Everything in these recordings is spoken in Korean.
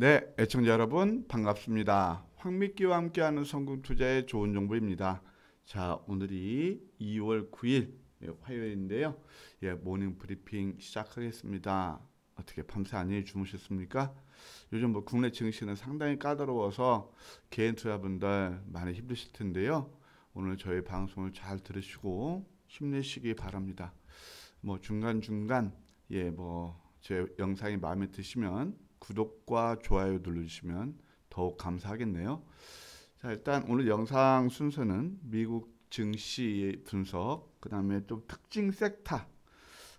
네, 애청자 여러분 반갑습니다. 황미끼와 함께하는 성금투자의 좋은 정보입니다. 자, 오늘이 2월 9일 예, 화요일인데요. 예, 모닝 브리핑 시작하겠습니다. 어떻게 밤새 안 주무셨습니까? 요즘 뭐 국내 증시는 상당히 까다로워서 개인 투자분들 많이 힘드실 텐데요. 오늘 저희 방송을 잘 들으시고 힘내시기 바랍니다. 뭐 중간중간 예, 뭐 제 영상이 마음에 드시면 구독과 좋아요 눌러주시면 더욱 감사하겠네요. 자 일단 오늘 영상 순서는 미국 증시 분석, 그 다음에 또 특징 섹터,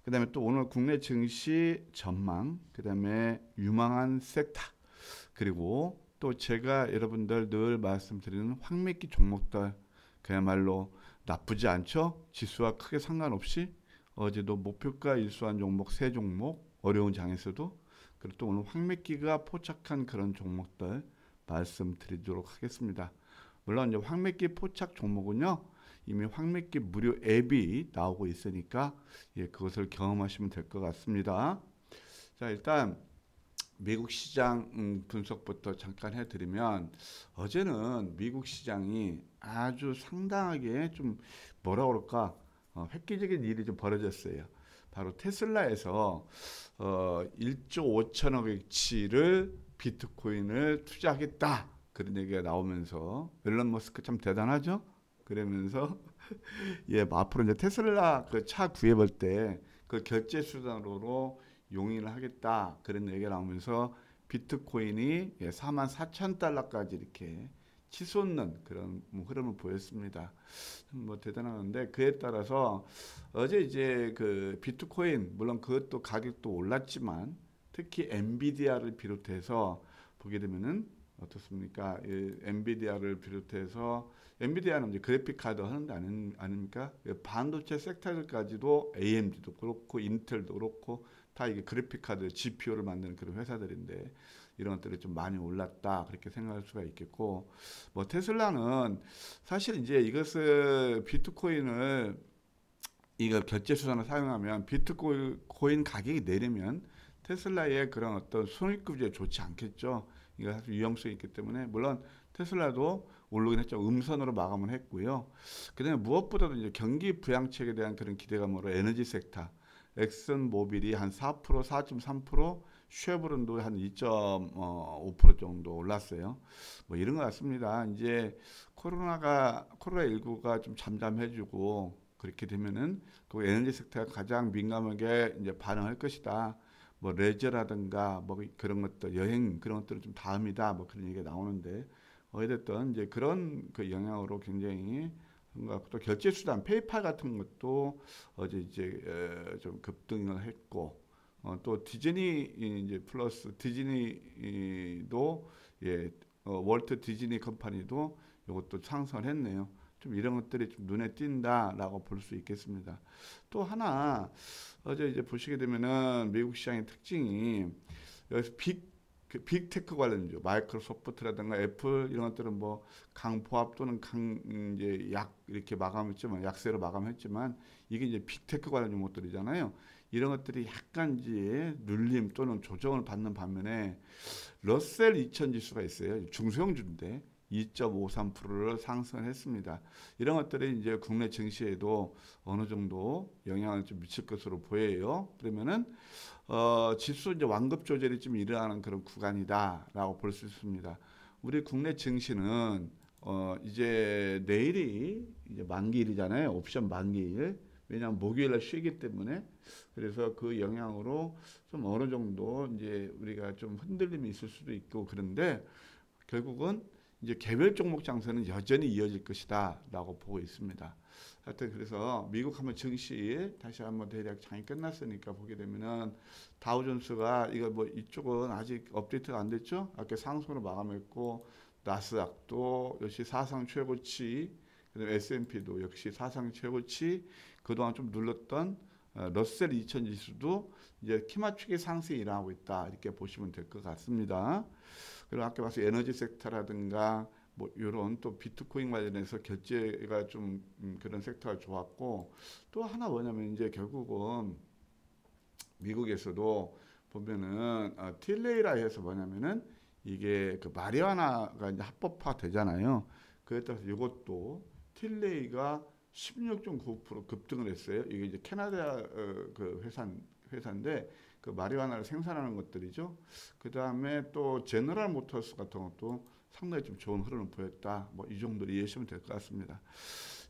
그 다음에 또 오늘 국내 증시 전망, 그 다음에 유망한 섹터, 그리고 또 제가 여러분들 늘 말씀드리는 황매기 종목들 그야말로 나쁘지 않죠? 지수와 크게 상관없이 어제도 목표가 일수한 종목 세 종목 어려운 장에서도 그리고 또 오늘 황맥기가 포착한 그런 종목들 말씀드리도록 하겠습니다. 물론 이제 황맥기 포착 종목은요. 이미 황맥기 무료 앱이 나오고 있으니까 예, 그것을 경험하시면 될 것 같습니다. 자, 일단 미국 시장 음, 분석부터 잠깐 해드리면 어제는 미국 시장이 아주 상당하게 좀 뭐라 그럴까 어, 획기적인 일이 좀 벌어졌어요. 바로 테슬라에서 어 1조 5천억치를 비트코인을 투자하겠다 그런 얘기가 나오면서 앨런 머스크 참 대단하죠. 그러면서 예, 뭐 앞으로 이제 테슬라 그 차 구해볼 때그 결제 수단으로 용인을 하겠다 그런 얘기가 나오면서 비트코인이 예, 4만 4천 달러까지 이렇게 치솟는 그런 뭐 흐름을 보였습니다. 뭐 대단한데 그에 따라서 어제 이제 그 비트코인 물론 그것도 가격도 올랐지만 특히 엔비디아를 비롯해서 보게 되면은 어떻습니까? 이 엔비디아를 비롯해서 엔비디아는 이제 그래픽 카드 하는데 아는, 아닙니까? 반도체 섹터들까지도 AMD도 그렇고 인텔도 그렇고 다 이게 그래픽 카드 GPU를 만드는 그런 회사들인데 이런 것들이 좀 많이 올랐다 그렇게 생각할 수가 있겠고 뭐 테슬라는 사실 이제 이것을 비트코인을 이거 결제 수단을 사용하면 비트코인 가격이 내리면 테슬라의 그런 어떤 손익구조에 좋지 않겠죠. 이거 사실 유형성이 있기 때문에 물론 테슬라도 오르긴 했죠. 음선으로 마감을 했고요. 그다음에 무엇보다도 이제 경기 부양책에 대한 그런 기대감으로 에너지 섹터, 엑슨 모빌이 한 4%, 4.3%, 쉐브론도 한 2.5% 정도 올랐어요. 뭐 이런 것 같습니다. 이제 코로나가 코로나 19가 좀 잠잠해지고 그렇게 되면은 그 에너지 섹터가 가장 민감하게 이제 반응할 것이다. 뭐 레저라든가 뭐 그런 것들 여행 그런 것들은좀 다음이다 뭐 그런 얘기가 나오는데 어쨌든 이제 그런 그 영향으로 굉장히 뭔가 또 결제 수단 페이팔 같은 것도 어제 이제 좀 급등을 했고 어, 또 디즈니 이제 플러스 디즈니도 예 어, 월트 디즈니 컴퍼니도 이것도 상승을 했네요. 좀 이런 것들이 좀 눈에 띈다라고 볼 수 있겠습니다. 또 하나 어제 이제 보시게 되면은 미국 시장의 특징이 여기서 빅 그 빅테크 관련주, 마이크로소프트라든가 애플 이런 것들은 뭐 강포합 또는 강 이제 약 이렇게 마감했지만 약세로 마감했지만 이게 이제 빅테크 관련 종목들이잖아요. 이런 것들이 약간 이제 눌림 또는 조정을 받는 반면에 러셀 2000 지수가 있어요. 중소형주인데 2.53%를 상승했습니다. 이런 것들이 이제 국내 증시에도 어느 정도 영향을 좀 미칠 것으로 보여요. 그러면은 어, 지수 이제 완급 조절이 좀 일어나는 그런 구간이다라고 볼 수 있습니다. 우리 국내 증시는 어, 이제 내일이 이제 만기일이잖아요. 옵션 만기일. 왜냐하면 목요일날 쉬기 때문에 그래서 그 영향으로 좀 어느 정도 이제 우리가 좀 흔들림이 있을 수도 있고 그런데 결국은 이제 개별 종목 장세는 여전히 이어질 것이다라고 보고 있습니다. 하여튼 그래서 미국 하면 증시 다시 한번 대략 장이 끝났으니까 보게 되면은 다우존스가 이거 뭐 이쪽은 아직 업데이트가 안 됐죠? 아까 상승으로 마감했고 나스닥도 역시 사상 최고치 그다음 S&P도 역시 사상 최고치 그동안 좀 눌렀던 어, 러셀 2000 지수도 이제 키마축의 상승이 일어나고 있다 이렇게 보시면 될 것 같습니다. 그리고 아까 봤어 에너지 섹터라든가 뭐 이런 또 비트코인 관련해서 결제가 좀 음, 그런 섹터가 좋았고 또 하나 뭐냐면 이제 결국은 미국에서도 보면은 아, 틸레이라 해서 뭐냐면은 이게 그 마리화나가 이제 합법화 되잖아요. 그에 따라서 이것도 틸레이가 16.9% 급등을 했어요. 이게 이제 캐나다 어, 그 회사 회사인데 그 마리화나를 생산하는 것들이죠. 그 다음에 또 제너럴 모터스 같은 것도 상당히 좀 좋은 흐름을 보였다. 뭐 이 정도로 이해하시면 될 것 같습니다.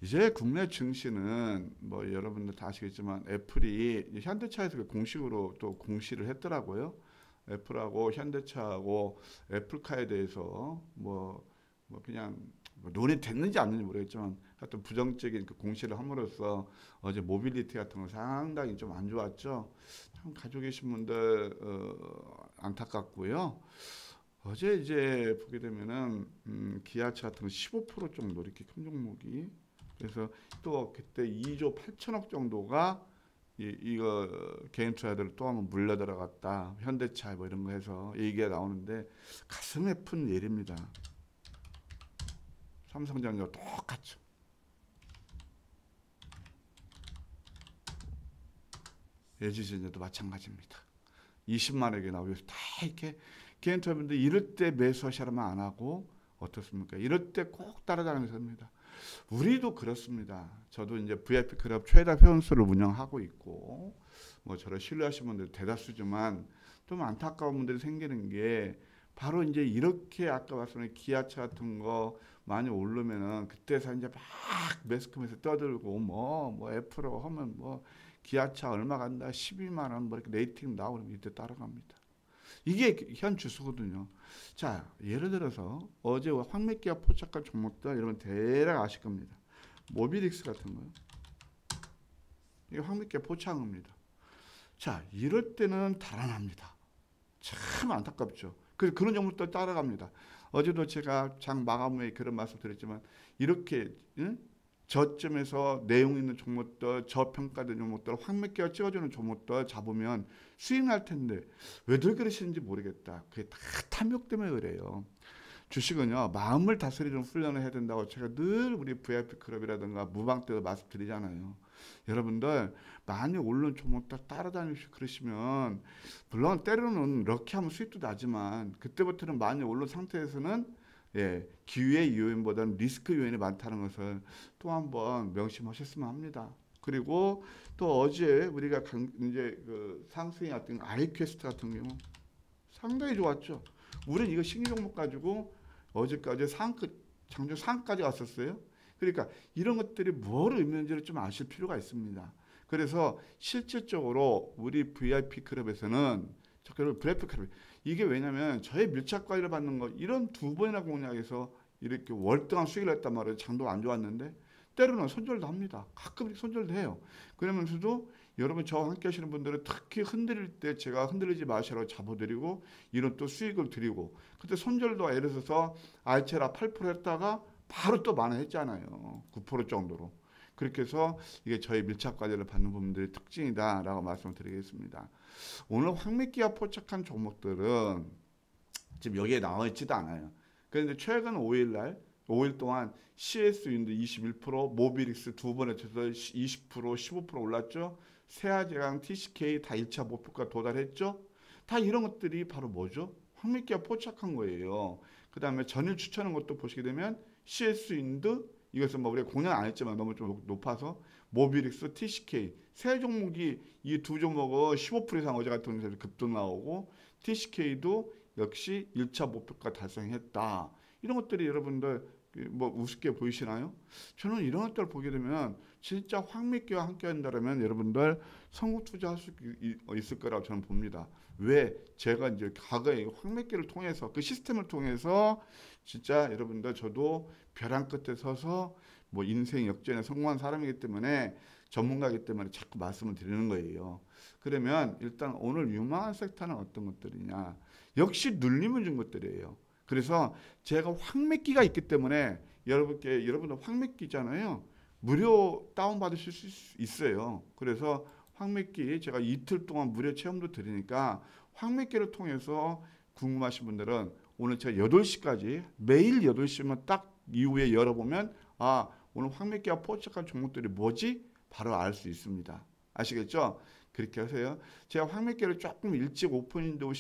이제 국내 증시는 뭐 여러분들 다 아시겠지만 애플이 현대차에서 그 공식으로 또 공시를 했더라고요. 애플하고 현대차하고 애플카에 대해서 뭐, 뭐 그냥 뭐 논의 됐는지 아닌지 모르겠지만 하여튼 부정적인 그 공시를 함으로써 어제 모빌리티 같은 거 상당히 좀 안 좋았죠. 참 가지고 신 분들 어, 안타깝고요. 어제 이제 보게 되면은 음, 기아차 같은 15% 정도 이렇게 큰 종목이 그래서 또 그때 2조 8천억 정도가 이, 이거 개인 투자들 또 한번 물려 들어갔다 현대차 뭐 이런 거 해서 얘기가 나오는데 가슴 아픈 예입니다 삼성전자 똑같죠. LG전자도 마찬가지입니다. 20만에게 나오고 다 이렇게 개인투자인데 이럴 때 매수하시라면 안 하고 어떻습니까? 이럴 때 꼭 따라다니는 겁니다. 우리도 그렇습니다. 저도 이제 VIP 클럽 최다 회원수를 운영하고 있고 뭐 저를 신뢰하시는 분들 대다수지만 좀 안타까운 분들이 생기는 게 바로 이제 이렇게 아까 말씀드린 기아차 같은 거 많이 오르면은 그때서 이제 막 매스컴에서 떠들고 뭐뭐 뭐애플하고 하면 뭐 기아차 얼마 간다 12만 원 뭐 이렇게 레이팅 나오면 이때 따라갑니다. 이게 현 주수거든요. 자 예를 들어서 어제 황맥기와 포착한 종목들 여러분 대략 아실 겁니다. 모비릭스 같은 거요. 이게 황맥기와 포착입니다. 자 이럴 때는 달아납니다. 참 안타깝죠. 그래서 그런 정보들 따라갑니다. 어제도 제가 장 마감 후에 그런 말씀 드렸지만 이렇게 응? 저점에서 내용 있는 종목들, 저평가된 종목들, 황매기가 찍어주는 종목들 잡으면 수익날 텐데 왜들 그러시는지 모르겠다. 그게 다 탐욕 때문에 그래요. 주식은요 마음을 다스리는 훈련을 해야 된다고 제가 늘 우리 VIP 클럽이라든가 무방 때도 말씀드리잖아요. 여러분들 많이 언론 종목딱 따라다니시 고 그러시면 물론 때로는 럭키하면 수익도 나지만 그때부터는 많이 언론 상태에서는 예, 기회 요인보다는 리스크 요인이 많다는 것을 또 한번 명심하셨으면 합니다. 그리고 또 어제 우리가 강, 이제 그 상승이 같은 아이퀘스트 같은 경우 상당히 좋았죠. 우리는 이거 신 종목 가지고 어제까지 상급 장중 상까지 갔었어요. 그러니까 이런 것들이 뭘 의미하는지를 좀 아실 필요가 있습니다. 그래서 실질적으로 우리 VIP 클럽에서는 그리고 브래프 클럽 이게 왜냐면 저의 밀착 관리를 받는 것 이런 두 번이나 공략해서 이렇게 월등한 수익을 했단 말이에요. 장도 안 좋았는데 때로는 손절도 합니다. 가끔 손절도 해요. 그러면서도 여러분 저와 함께 하시는 분들은 특히 흔들릴 때 제가 흔들리지 마시라고 잡아드리고 이런 또 수익을 드리고 그때 손절도 예를 들어서 알체라 8% 했다가 바로 또 만회했잖아요. 9% 정도로. 그렇게 해서 이게 저희 밀착 과제를 받는 부분들의 특징이다라고 말씀드리겠습니다. 을 오늘 황미끼와 포착한 종목들은 지금 여기에 나와 있지도 않아요. 그런데 최근 5일 날 5일 동안 CS 윈드 21%, 모비릭스 두 번에 쳐서 20%, 15% 올랐죠. 세아제강, TCK 다 1차 목표가 도달했죠. 다 이런 것들이 바로 뭐죠? 황미끼와 포착한 거예요. 그 다음에 전일 추천한 것도 보시게 되면 CS 인드 이것은 뭐 우리가 공략 안 했지만 너무 좀 높아서 모비릭스, TCK 세 종목이 이 두 종목은 15% 이상 어제 같은 경우에서 급도 나오고 TCK도 역시 1차 목표가 달성했다. 이런 것들이 여러분들 뭐 우습게 보이시나요? 저는 이런 것들 보게 되면 진짜 황미교와 함께 한다면 여러분들 성국 투자할 수 있을 거라고 저는 봅니다. 왜 제가 이제 과거에 황미교를 통해서 그 시스템을 통해서 진짜 여러분들 저도 벼랑 끝에 서서 뭐 인생 역전에 성공한 사람이기 때문에 전문가이기 때문에 자꾸 말씀을 드리는 거예요. 그러면 일단 오늘 유망한 섹터는 어떤 것들이냐? 역시 눌림을 준 것들이에요. 그래서 제가 황맥기가 있기 때문에 여러분께 여러분들 황맥기잖아요. 무료 다운 받으실 수 있어요. 그래서 황맥기 제가 이틀 동안 무료 체험도 드리니까 황맥기를 통해서 궁금하신 분들은 오늘 제가 8시까지 매일 8시면 딱 이후에 열어보면 아 오늘 황맥기와 포착한 종목들이 뭐지? 바로 알 수 있습니다. 아시겠죠? 그렇게 하세요. 제가 황맥기를 조금 일찍 오픈인도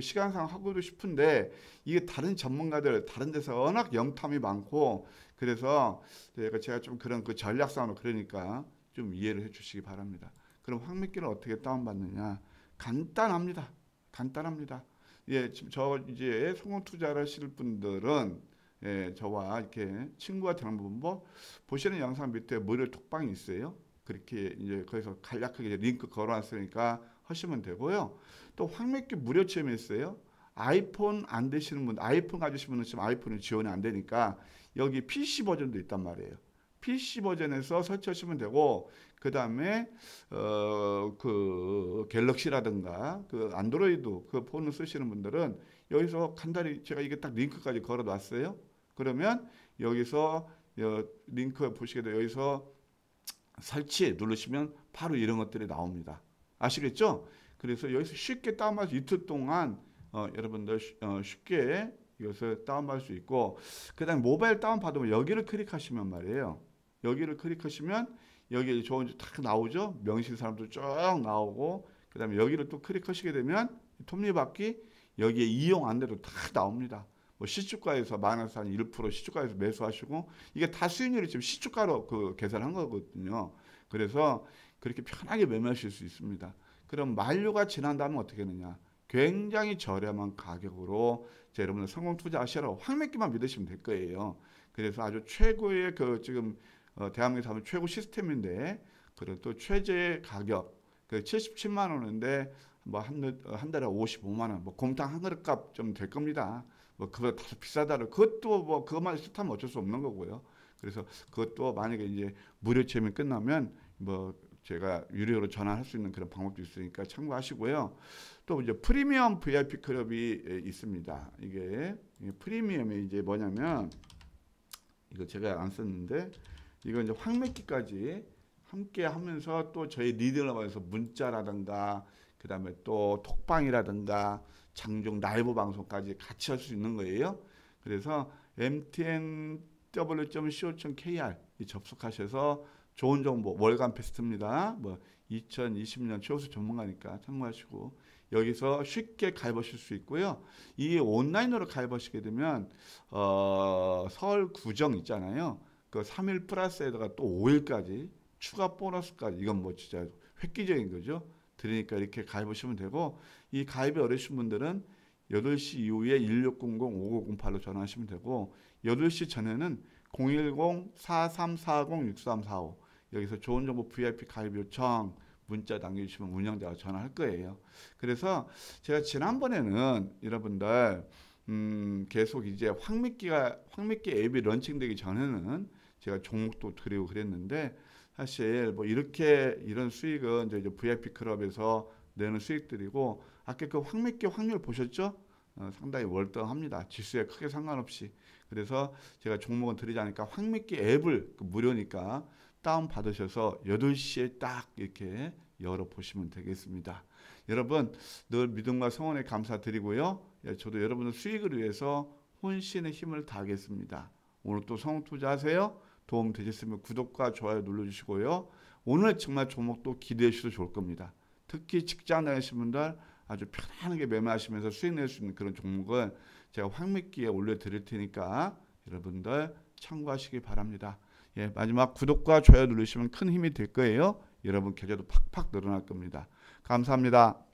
시간상 하고도 싶은데 이게 다른 전문가들 다른 데서 워낙 영탐이 많고 그래서 그러니까 제가 좀 그런 그 전략상으로 그러니까 좀 이해를 해주시기 바랍니다. 그럼 황미끼를 어떻게 다운받느냐? 간단합니다. 간단합니다. 예, 저 이제 성공 투자를 하실 분들은 예, 저와 이렇게 친구와 되는 방법 뭐 보시는 영상 밑에 무료 톡방이 있어요. 그렇게 이제 거기서 간략하게 이제 링크 걸어놨으니까 하시면 되고요. 또 황맥기 무료 체험이 있어요. 아이폰 안 되시는 분, 아이폰 가지신 분은 지금 아이폰은 지원이 안 되니까 여기 PC 버전도 있단 말이에요. PC 버전에서 설치하시면 되고 그다음에 어, 그 갤럭시라든가 그 안드로이드 그 폰을 쓰시는 분들은 여기서 간단히 제가 이게 딱 링크까지 걸어 놨어요. 그러면 여기서 링크 보시게 되 여기서 설치 누르시면 바로 이런 것들이 나옵니다. 아시겠죠? 그래서 여기서 쉽게 다운받을 수 이틀 동안 어, 여러분들 어, 쉽게 이것을 다운받을 수 있고 그다음 모바일 다운받으면 여기를 클릭하시면 말이에요. 여기를 클릭하시면 여기 좋은 탁 나오죠. 명신 사람도 쭉 나오고 그 다음에 여기를 또 클릭하시게 되면 톱니바퀴 여기에 이용 안내도 다 나옵니다. 뭐 시주가에서 마이너스 한1% 시주가에서 매수하시고 이게 다 수익률이 지금 시주가로 그 계산한 거거든요. 그래서 그렇게 편하게 매매하실 수 있습니다. 그럼 만료가 지난다면 어떻게 되느냐? 굉장히 저렴한 가격으로 자, 여러분들 성공 투자 아시라고 황맥기만 믿으시면 될 거예요. 그래서 아주 최고의 그 지금 어, 대한민국 사업 최고 시스템인데 그런 또 최저의 가격 그 77만 원인데 뭐한 한 달에 55만 원, 뭐 곰탕 한 그릇 값 좀 될 겁니다. 뭐 그거 다 비싸다를 그것도 뭐 그것만 싫다면 어쩔 수 없는 거고요. 그래서 그것도 만약에 이제 무료 체험이 끝나면 뭐 제가 유료로 전환할 수 있는 그런 방법도 있으니까 참고하시고요. 또 이제 프리미엄 VIP 클럽이 있습니다. 이게 프리미엄이 이제 뭐냐면 이거 제가 안 썼는데 이거 이제 황맥기까지 함께 하면서 또 저희 리드라면서 문자라든가 그다음에 또 톡방이라든가 장종 라이브 방송까지 같이 할 수 있는 거예요. 그래서 MTN www.co.kr 접속하셔서 좋은 정보 월간 베스트입니다. 뭐 2020년 최우수 전문가니까 참고하시고 여기서 쉽게 가입하실 수 있고요. 이 온라인으로 가입하시게 되면 어, 설 구정 있잖아요. 그 3일 플러스에다가 또 5일까지 추가 보너스까지 이건 뭐 진짜 획기적인 거죠. 드리니까 이렇게 가입하시면 되고 이 가입이 어려신 우 분들은 8시 이후에 1 6 0 0 5 5 0 8로 전화하시면 되고 8시 전에는 010-4340-6345 여기서 좋은 정보 VIP 가입 요청 문자 남겨주시면 운영자가 전화할 거예요. 그래서 제가 지난번에는 여러분들 음 계속 이제 황미끼가 황미끼 앱이 런칭되기 전에는 제가 종목도 드리고 그랬는데 사실 뭐 이렇게 이런 수익은 이제 VIP 클럽에서 내는 수익들이고 아까 그 황매교 확률 보셨죠? 어, 상당히 월등합니다. 지수에 크게 상관없이. 그래서 제가 종목은 드리지 않으니까 황매기 앱을 그 무료니까 다운 받으셔서 8시에 딱 이렇게 열어 보시면 되겠습니다. 여러분 늘 믿음과 성원에 감사드리고요. 예, 저도 여러분의 수익을 위해서 혼신의 힘을 다하겠습니다. 오늘 또 성원 투자하세요. 도움 되셨으면 구독과 좋아요 눌러주시고요. 오늘 정말 종목도 기대해 주셔도 좋을 겁니다. 특히 직장 다니시는 분들 아주 편안하게 매매하시면서 수익 낼 수 있는 그런 종목은 제가 황미기에 올려드릴 테니까 여러분들 참고하시기 바랍니다. 예, 마지막 구독과 좋아요 누르시면 큰 힘이 될 거예요. 여러분 계좌도 팍팍 늘어날 겁니다. 감사합니다.